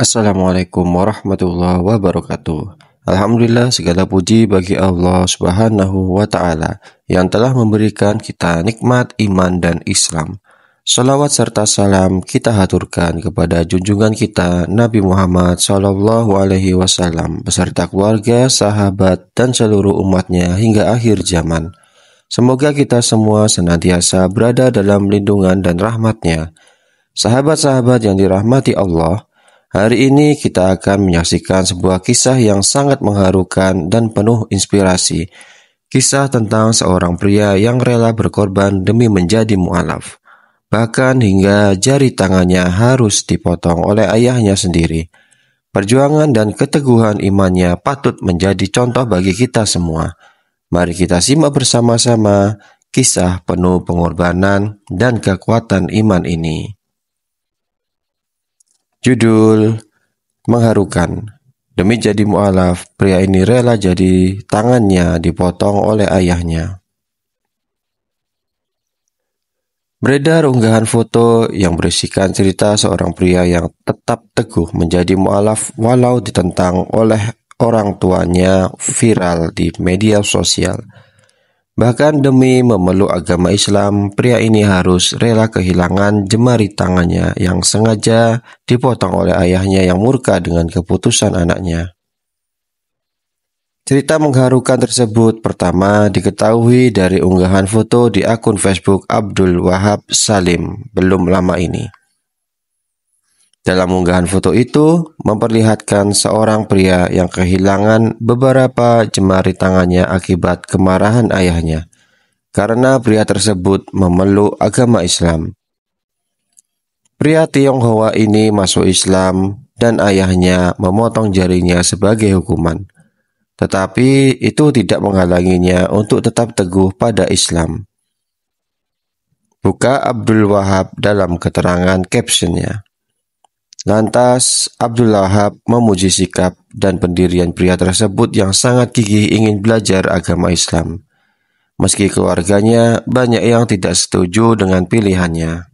Assalamualaikum warahmatullahi wabarakatuh. Alhamdulillah segala puji bagi Allah Subhanahu wa taala yang telah memberikan kita nikmat iman dan Islam. Salawat serta salam kita haturkan kepada junjungan kita Nabi Muhammad Shallallahu Alaihi Wasallam beserta keluarga, sahabat, dan seluruh umatnya hingga akhir zaman. Semoga kita semua senantiasa berada dalam lindungan dan rahmatnya. Sahabat-sahabat yang dirahmati Allah, Hari ini kita akan menyaksikan sebuah kisah yang sangat mengharukan dan penuh inspirasi. Kisah tentang seorang pria yang rela berkorban demi menjadi mualaf. Bahkan hingga jari tangannya harus dipotong oleh ayahnya sendiri. Perjuangan dan keteguhan imannya patut menjadi contoh bagi kita semua. Mari kita simak bersama-sama kisah penuh pengorbanan dan kekuatan iman ini. Judul Mengharukan Demi jadi mu'alaf, pria ini rela jadi tangannya dipotong oleh ayahnya. Beredar unggahan foto yang berisikan cerita seorang pria yang tetap teguh menjadi mu'alaf walau ditentang oleh orang tuanya viral di media sosial. Bahkan demi memeluk agama Islam, pria ini harus rela kehilangan jemari tangannya yang sengaja dipotong oleh ayahnya yang murka dengan keputusan anaknya. Cerita mengharukan tersebut pertama diketahui dari unggahan foto di akun Facebook Abdul Wahab Salim belum lama ini. Dalam unggahan foto itu memperlihatkan seorang pria yang kehilangan beberapa jemari tangannya akibat kemarahan ayahnya karena pria tersebut memeluk agama Islam. Pria Tionghoa ini masuk Islam dan ayahnya memotong jarinya sebagai hukuman. Tetapi itu tidak menghalanginya untuk tetap teguh pada Islam. Buka Abdul Wahab dalam keterangan captionnya. Lantas Abdul Lahab memuji sikap dan pendirian pria tersebut yang sangat gigih ingin belajar agama Islam. Meski keluarganya banyak yang tidak setuju dengan pilihannya.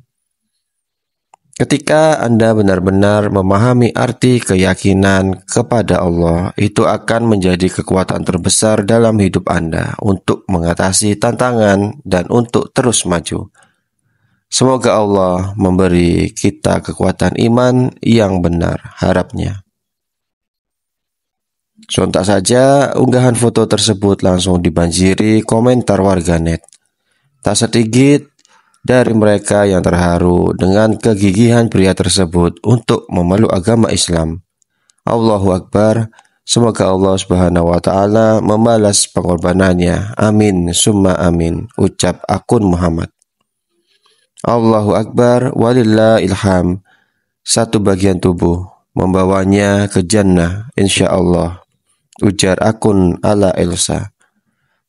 Ketika Anda benar-benar memahami arti keyakinan kepada Allah, itu akan menjadi kekuatan terbesar dalam hidup Anda untuk mengatasi tantangan dan untuk terus maju. Semoga Allah memberi kita kekuatan iman yang benar harapnya. Sontak saja, unggahan foto tersebut langsung dibanjiri komentar warganet. Tak sedikit dari mereka yang terharu dengan kegigihan pria tersebut untuk memeluk agama Islam. Allahu Akbar, semoga Allah Subhanahu wa taala membalas pengorbanannya. Amin summa amin, ucap akun Muhammad. Allahu Akbar walillah ilham. Satu bagian tubuh membawanya ke jannah insya Allah. Ujar akun ala Elsa.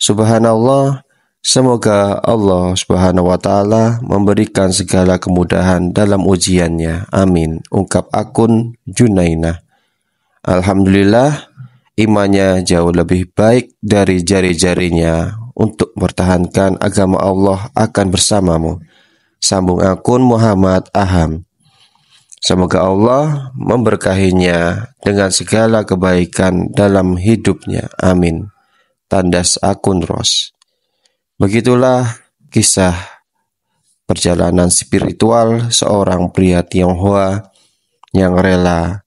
Subhanallah, semoga Allah subhanahu wa ta'ala memberikan segala kemudahan dalam ujiannya. Amin. Ungkap akun Junainah. Alhamdulillah, imannya jauh lebih baik dari jari-jarinya untuk mempertahankan agama Allah akan bersamamu. Sambung akun Muhammad Aham. Semoga Allah memberkahinya dengan segala kebaikan dalam hidupnya. Amin. Tandas akun Ros. Begitulah kisah perjalanan spiritual seorang pria Tionghoa yang rela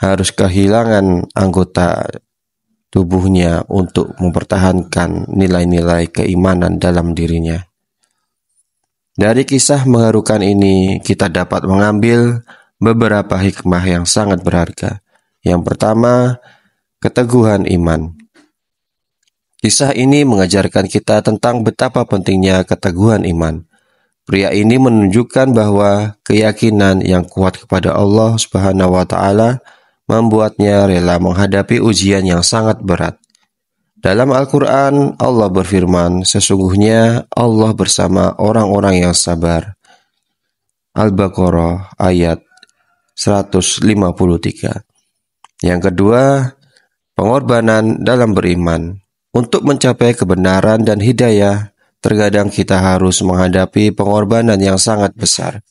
harus kehilangan anggota tubuhnya untuk mempertahankan nilai-nilai keimanan dalam dirinya. Dari kisah mengharukan ini, kita dapat mengambil beberapa hikmah yang sangat berharga. Yang pertama, keteguhan iman. Kisah ini mengajarkan kita tentang betapa pentingnya keteguhan iman. Pria ini menunjukkan bahwa keyakinan yang kuat kepada Allah Subhanahu wa taala membuatnya rela menghadapi ujian yang sangat berat. Dalam Al-Quran, Allah berfirman, Sesungguhnya Allah bersama orang-orang yang sabar. Al-Baqarah ayat 153 Yang kedua, pengorbanan dalam beriman. Untuk mencapai kebenaran dan hidayah, terkadang kita harus menghadapi pengorbanan yang sangat besar.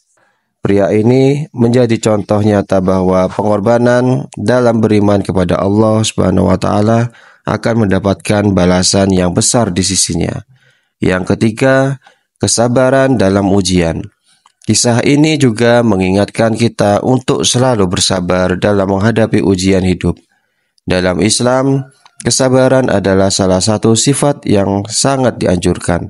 Pria ini menjadi contoh nyata bahwa pengorbanan dalam beriman kepada Allah Subhanahu wa taala akan mendapatkan balasan yang besar di sisinya. Yang ketiga, kesabaran dalam ujian. Kisah ini juga mengingatkan kita untuk selalu bersabar dalam menghadapi ujian hidup. Dalam Islam, kesabaran adalah salah satu sifat yang sangat dianjurkan.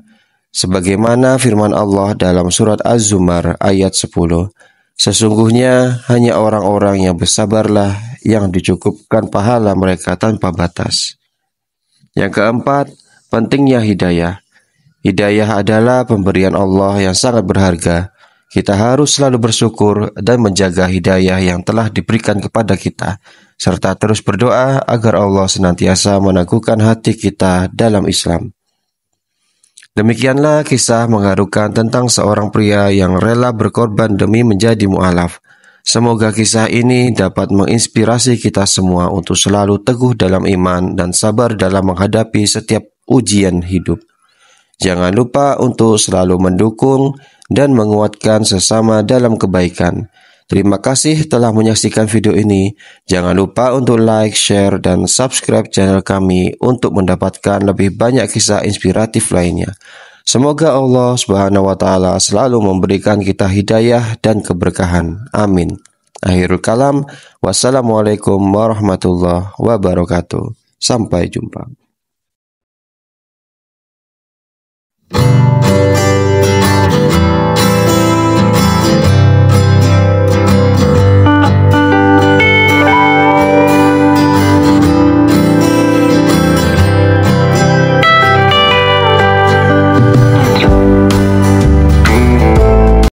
Sebagaimana firman Allah dalam surat Az-Zumar ayat 10, Sesungguhnya hanya orang-orang yang bersabarlah yang dicukupkan pahala mereka tanpa batas. Yang keempat, pentingnya hidayah. Hidayah adalah pemberian Allah yang sangat berharga. Kita harus selalu bersyukur dan menjaga hidayah yang telah diberikan kepada kita, serta terus berdoa agar Allah senantiasa meneguhkan hati kita dalam Islam. Demikianlah kisah mengharukan tentang seorang pria yang rela berkorban demi menjadi mualaf. Semoga kisah ini dapat menginspirasi kita semua untuk selalu teguh dalam iman dan sabar dalam menghadapi setiap ujian hidup. Jangan lupa untuk selalu mendukung dan menguatkan sesama dalam kebaikan. Terima kasih telah menyaksikan video ini. Jangan lupa untuk like, share, dan subscribe channel kami untuk mendapatkan lebih banyak kisah inspiratif lainnya. Semoga Allah Subhanahu wa taala selalu memberikan kita hidayah dan keberkahan. Amin. Akhirul kalam, wassalamualaikum warahmatullahi wabarakatuh. Sampai jumpa.